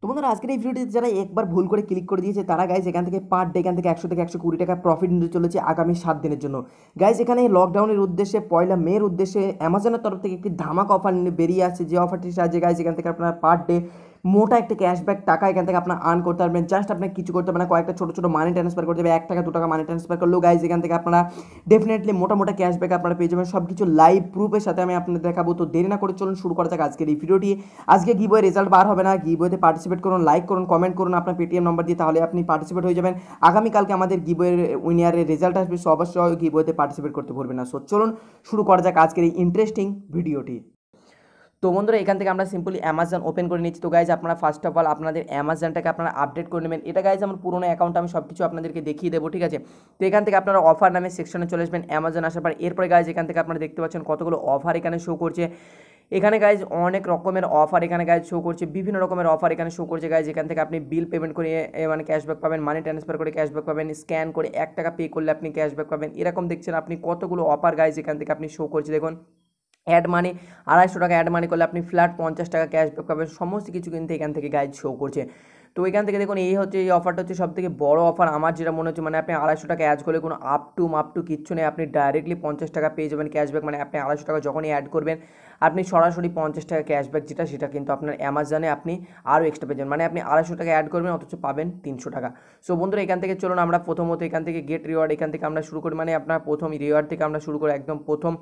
তো বন্ধুরা আজকের এই ভিডিওতে যারা একবার ভুল করে ক্লিক করে দিয়েছে তারা গাইজ এখান থেকে পার ডে এখান থেকে একশো থেকে একশো কুড়ি টাকা প্রফিট নিতে চলেছে আগামী সাত দিনের জন্য গাইজ এখানে লকডাউনের উদ্দেশ্যে পয়লা মেয়ের উদ্দেশ্যে অ্যামাজনের তরফ থেকে একটি ধামাক অফার বেরিয়ে আসছে যে অফারটির সাহায্যে গাইজ এখান থেকে আপনারা পার ডে মোটা একটা ক্যাশব্যাক টাকা এখান থেকে আপনার আর্ন করতে পারবেন জাস্ট আপনার কিছু করতে পারবেন কয়েকটা ছোটো ছোটো মানি ট্রান্সফার করতে হবে এক টাকা দু টাকা মানি ট্রান্সফার করলো গাইজ এখান থেকে আপনারা ডেফিনেটলি মোটা মোটা ক্যাশব্যাক আপনারা পেয়ে যাবেন সব কিছু লাইভ প্রুফের সাথে আমি আপনাদের দেখাবো তো দেরি না করে চলুন শুরু করা যাক আজকের এই ভিডিওটি আজকে বইয়ের রেজাল্ট বার হবে না বইতে পার্টিসিপেট করুন লাইক করুন কমেন্ট করুন আপনার পেটিএম নম্বর দিয়ে তাহলে আপনি পার্টিসিপেট হয়ে যাবেন আগামীকালকে আমাদের বইয়ের উইনিয়ারের রেজাল্ট আসবে সো অবশ্যই বইতে পার্টিসিপেট করতে ভুলবেন না সো চলুন শুরু করা যাক আজকের এই ইন্টারেস্টিং ভিডিওটি তো বন্ধুরা এখান থেকে আমরা সিম্পলি অ্যামাজন ওপেন করে নিচ্ছি তো গাইজ আপনারা ফার্স্ট অফ অল আপনাদের অ্যামাজনটাকে আপনারা আপডেট করে নেবেন এটা গাইজ আমার পুরোনো অ্যাকাউন্ট আমি সব কিছু আপনাদেরকে দেখিয়ে দেবো ঠিক আছে তো এখান থেকে আপনারা অফার নামে সেকশনে চলে আসবেন অ্যামাজন আসার পর এরপরে গাইজ এখান থেকে আপনারা দেখতে পাচ্ছেন কতগুলো অফার এখানে শো করছে এখানে গাইজ অনেক রকমের অফার এখানে গাইজ শো করছে বিভিন্ন রকমের অফার এখানে শো করছে গাইজ এখান থেকে আপনি বিল পেমেন্ট করে মানে ক্যাশব্যাক পাবেন মানি ট্রান্সফার করে ক্যাশব্যাক পাবেন স্ক্যান করে এক টাকা পে করলে আপনি ক্যাশব্যাক পাবেন এরকম দেখছেন আপনি কতগুলো অফার গাইজ এখান থেকে আপনি শো করছে দেখুন অ্যাড মানি আড়াইশো টাকা অ্যাড মানি করলে আপনি ফ্ল্যাট পঞ্চাশ টাকা ক্যাশব্যাক পাবেন সমস্ত কিছু কিন্তু এখান থেকে গাইড শো করছে তো এখান থেকে দেখুন এই হচ্ছে এই অফারটা হচ্ছে সব থেকে বড় অফার আমার যেটা মনে হচ্ছে মানে আপনি আড়াইশো টাকা অ্যাড করলে কোনো আপ টু মাপ টু কিচ্ছু নেই আপনি ডাইরেক্টলি পঞ্চাশ টাকা পেয়ে যাবেন ক্যাশব্যাক মানে আপনি আড়াইশো টাকা যখনই অ্যাড করবেন আপনি সরাসরি পঞ্চাশ টাকা ক্যাশব্যাক যেটা সেটা কিন্তু আপনার অ্যামাজনে আপনি আরও এক্সট্রা পেয়ে যাবেন মানে আপনি আড়াইশো টাকা অ্যাড করবেন অথচ পাবেন তিনশো টাকা সো বন্ধুরা এখান থেকে চলুন আমরা প্রথমত এখান থেকে গেট রিওয়ার্ড এখান থেকে আমরা শুরু করি মানে আপনার প্রথম রিওয়ার্ড থেকে আমরা শুরু করে একদম প্রথম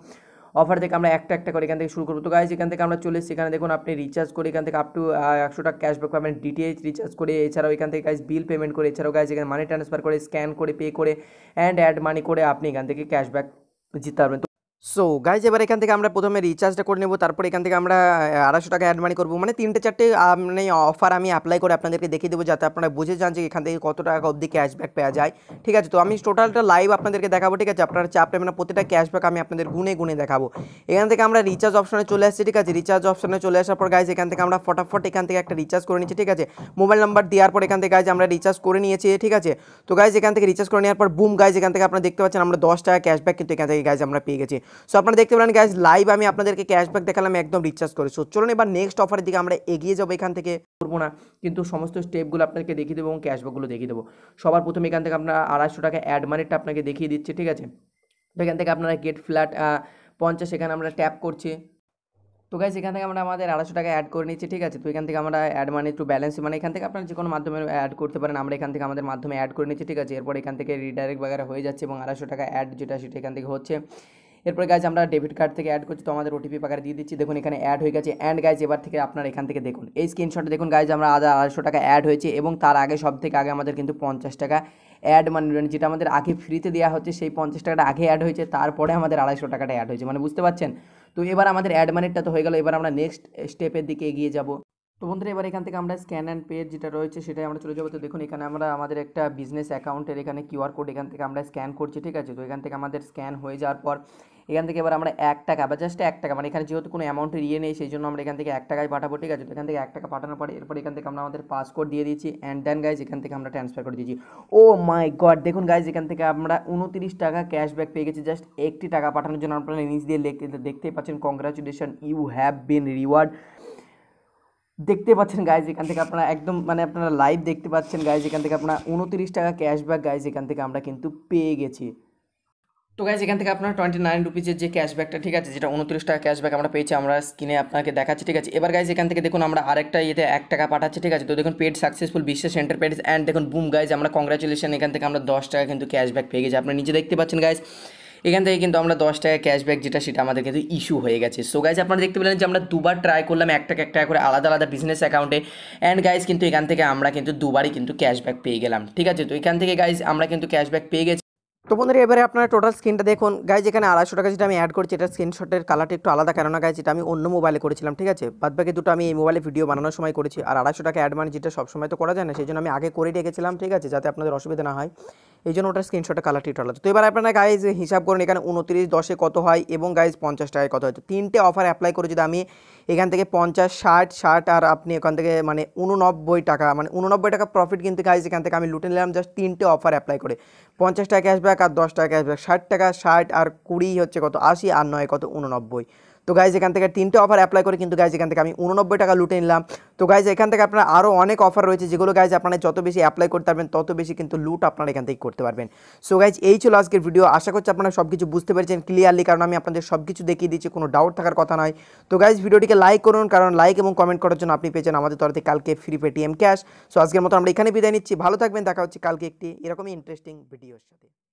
অফার থেকে আমরা একটা একটা করে এখান থেকে শুরু করবো তো গাইজ এখান থেকে আমরা চলে এসেছি এখানে দেখুন আপনি রিচার্জ করে এখান থেকে আপ টু একশো টাকা ক্যাশব্যাক পাবেন ডিটিএইচ রিচার্জ করে এছাড়াও এখান থেকে গাইজ বিল পেমেন্ট করে এছাড়াও গাইজ এখানে মানি ট্রান্সফার করে স্ক্যান করে পে করে অ্যান্ড অ্যাড মানি করে আপনি এখান থেকে ক্যাশব্যাক জিততে পারবেন সো গাইজ এবার এখান থেকে আমরা প্রথমে রিচার্জটা করে নেব তারপর এখান থেকে আমরা আড়াইশো টাকা অ্যাড মানি করবো মানে তিনটে চারটে মানে অফার আমি অ্যাপ্লাই করে আপনাদেরকে দেখিয়ে দেবো যাতে আপনারা বুঝে যান যে এখান থেকে কত টাকা অবধি ক্যাশব্যাক পাওয়া যায় ঠিক আছে তো আমি টোটালটা লাইভ আপনাদেরকে দেখাবো ঠিক আছে আপনারা চাপ নেবেন প্রতিটা ক্যাশব্যাক আমি আপনাদের গুনে গুনে দেখাবো এখান থেকে আমরা রিচার্জ অপশনে চলে আসছি ঠিক আছে রিচার্জ অপশনে চলে আসার পর গাইজ এখান থেকে আমরা ফটাফট এখান থেকে একটা রিচার্জ করে নিচ্ছি ঠিক আছে মোবাইল নাম্বার দেওয়ার পর এখান থেকে গাইজ আমরা রিচার্জ করে নিয়েছি ঠিক আছে তো গাইজ এখান থেকে রিচার্জ করে নেওয়ার পর বুম গাইজ এখান থেকে আপনারা দেখতে পাচ্ছেন আমরা দশ টাকা ক্যাশব্যাক কিন্তু এখান থেকে গাইজ আমরা পেয়ে গেছি সো আপনারা দেখতে পেলেন গ্যাস লাইভ আমি আপনাদেরকে ক্যাশব্যাক দেখালাম একদম রিচার্জ করে সো চলুন এবার নেক্সট অফারের দিকে আমরা এগিয়ে যাবো এখান থেকে করবো না কিন্তু সমস্ত স্টেপগুলো আপনাকে দেখিয়ে দেবো এবং ক্যাশব্যাকগুলো দেখিয়ে দেবো সবার প্রথমে এখান থেকে আপনারা আড়াইশো টাকা অ্যাড মানিটা আপনাকে দেখিয়ে দিচ্ছে ঠিক আছে তো এখান থেকে আপনারা গেট ফ্ল্যাট পঞ্চাশ এখানে আমরা ট্যাপ করছি তো গাইজ এখান থেকে আমরা আমাদের আড়াইশো টাকা অ্যাড করে নিচ্ছি ঠিক আছে তো এখান থেকে আমরা অ্যাড মানে একটু ব্যালেন্স মানে এখান থেকে আপনারা যে কোনো মাধ্যমে অ্যাড করতে পারেন আমরা এখান থেকে আমাদের মাধ্যমে অ্যাড করে নিচ্ছি ঠিক আছে এরপর এখান থেকে রিডাইরেক্ট বাগারে হয়ে যাচ্ছে এবং আড়াইশো টাকা অ্যাড যেটা সেটা এখান থেকে হচ্ছে এরপর গাইজ আমরা ডেবিট কার্ড থেকে অ্যাড করছি তো আমাদের ওটিপি পাকারে দিয়ে দিচ্ছি দেখুন এখানে অ্যাড হয়ে গেছে অ্যান্ড গাইজ এবার থেকে আপনার এখান থেকে দেখুন এই স্ক্রিনশটে দেখুন গাইজ আমরা আদা আড়াইশো টাকা অ্যাড হয়েছে এবং তার আগে সব থেকে আগে আমাদের কিন্তু পঞ্চাশ টাকা অ্যাড মানে যেটা আমাদের আগে ফ্রিতে দেওয়া হচ্ছে সেই পঞ্চাশ টাকাটা আগে অ্যাড হয়েছে তারপরে আমাদের আড়াইশো টাকাটা অ্যাড হয়েছে মানে বুঝতে পারছেন তো এবার আমাদের অ্যাড মানিটা তো হয়ে গেল এবার আমরা নেক্সট স্টেপের দিকে এগিয়ে যাব তো বন্ধুরা এবার এখান থেকে আমরা স্ক্যান অ্যান্ড পে যেটা রয়েছে সেটাই আমরা চলে যাবো তো দেখুন এখানে আমরা আমাদের একটা বিজনেস অ্যাকাউন্টের এখানে কিউআর কোড এখান থেকে আমরা স্ক্যান করছি ঠিক আছে তো এখান থেকে আমাদের স্ক্যান হয়ে যাওয়ার পর এখান থেকে এবার আমরা এক টাকা বা জাস্ট এক টাকা মানে এখানে যেহেতু কোনো অ্যামাউন্টের ইয়ে নেই সেই জন্য আমরা এখান থেকে এক টাকায় পাঠাবো ঠিক আছে তো এখান থেকে এক টাকা পাঠানোর পরে এরপর এখান থেকে আমরা আমাদের পাসকোড দিয়ে দিয়েছি অ্যান্ড দ্যান গাইজ এখান থেকে আমরা ট্রান্সফার করে দিয়েছি ও মাই গড দেখুন গাইজ এখান থেকে আমরা উনত্রিশ টাকা ক্যাশব্যাক পেয়ে গেছি জাস্ট একটি টাকা পাঠানোর জন্য আপনারা নিজ দিয়ে দেখতে দেখতেই পাচ্ছেন congratulation you have been reward দেখতে পাচ্ছেন গাইজ এখান থেকে আপনারা একদম মানে আপনারা লাইভ দেখতে পাচ্ছেন গাইজ এখান থেকে আপনারা উনত্রিশ টাকা ক্যাশব্যাক গাইজ এখান থেকে আমরা কিন্তু পেয়ে গেছি তো গাইজ এখান থেকে আপনার টোয়েন্টি নাইন রুপিজের যে ক্যাশব্যাকটা ঠিক আছে যেটা উনত্রিশ টাকা ক্যাশব্যাক আমরা পেয়েছি আমরা স্ক্রিনে আপনাকে দেখাচ্ছি ঠিক আছে এবার গাইজ এখান থেকে দেখুন আমরা আরেকটা ইয়েতে এক টাকা পাঠাচ্ছি ঠিক আছে তো দেখুন পেড সাকসেসফুল বিশ্বাস সেন্টার অ্যান্ড দেখুন বুম গাইজ আমরা কংগ্রাচুলেশন এখান থেকে আমরা দশ টাকা কিন্তু ক্যাশব্যাক পেয়ে গেছি আপনারা নিজে দেখতে পাচ্ছেন গাইজ এখান থেকে কিন্তু আমরা দশ টাকা ক্যাশব্যাক যেটা সেটা আমাদের কিন্তু ইস্যু হয়ে গেছে সো গাইজ আপনারা দেখতে পেলেন যে আমরা দুবার ট্রাই করলাম এক টাকা এক টাকা করে আলাদা আলাদা বিজনেস অ্যাকাউন্টে অ্যান্ড গাইজ কিন্তু এখান থেকে আমরা কিন্তু দুবারই কিন্তু ক্যাশব্যাক পেয়ে গেলাম ঠিক আছে তো এখান থেকে গাইজ আমরা কিন্তু ক্যাশব্যাক পেয়ে গেছি তো বন্ধুরা এবারে আপনারা টোটাল স্ক্রিনটা দেখুন গাইজ এখানে আড়াইশো টাকা যেটা আমি অ্যাড করছি এটা স্ক্রিনশটের কালারটা একটু আলাদা কেননা গাইজ এটা আমি অন্য মোবাইলে করেছিলাম ঠিক আছে বাদ বাকি দুটো আমি এই মোবাইলে ভিডিও বানানোর সময় করেছি আর আড়াইশো টাকা অ্যাড মানে যেটা সবসময় তো করা যায় না সেই জন্য আমি আগে করে রেখেছিলাম ঠিক আছে যাতে আপনাদের অসুবিধা না হয় এই জন্য ওটার স্ক্রিনশটে কালারটি আলাদা তো এবার আপনারা গাইজ হিসাব করুন এখানে উনত্রিশ দশে কত হয় এবং গাইজ পঞ্চাশ টাকায় কত হয় তিনটে অফার অ্যাপ্লাই করে যদি আমি এখান থেকে পঞ্চাশ ষাট ষাট আর আপনি এখান থেকে মানে উননব্বই টাকা মানে উননব্বই টাকা প্রফিট কিন্তু গাইজ এখান থেকে আমি লুটে নিলাম জাস্ট তিনটে অফার অ্যাপ্লাই করে পঞ্চাশ টাকা ক্যাশব্যাক আর দশ টাকা ক্যাশব্যাক ষাট টাকা ষাট আর কুড়ি হচ্ছে কত আশি আর নয় কত উননব্বই তো গাইজ এখান থেকে তিনটে অফার অ্যাপ্লাই করে কিন্তু গাইজ এখান থেকে আমি উননব্বই টাকা লুটে নিলাম তো গাইজ এখান থেকে আপনার আরও অনেক অফার রয়েছে যেগুলো গাইজ আপনারা যত বেশি অ্যাপ্লাই করতে পারবেন তত বেশি কিন্তু লুট আপনারা এখান থেকে করতে পারবেন সো গাইজ এই ছিল আজকের ভিডিও আশা করছি আপনারা সব কিছু বুঝতে পেরেছেন ক্লিয়ারলি কারণ আমি আপনাদের সব কিছু দেখিয়ে দিচ্ছি কোনো ডাউট থাকার কথা নয় তো গাইজ ভিডিওটিকে লাইক করুন কারণ লাইক এবং কমেন্ট করার জন্য আপনি পেয়েছেন আমাদের তরফে কালকে ফ্রি পেটিএম ক্যাশ সো আজকের মতো আমরা এখানে বিদায় নিচ্ছি ভালো থাকবেন দেখা হচ্ছে কালকে একটি এরকমই ইন্টারেস্টিং ভিডিওর সাথে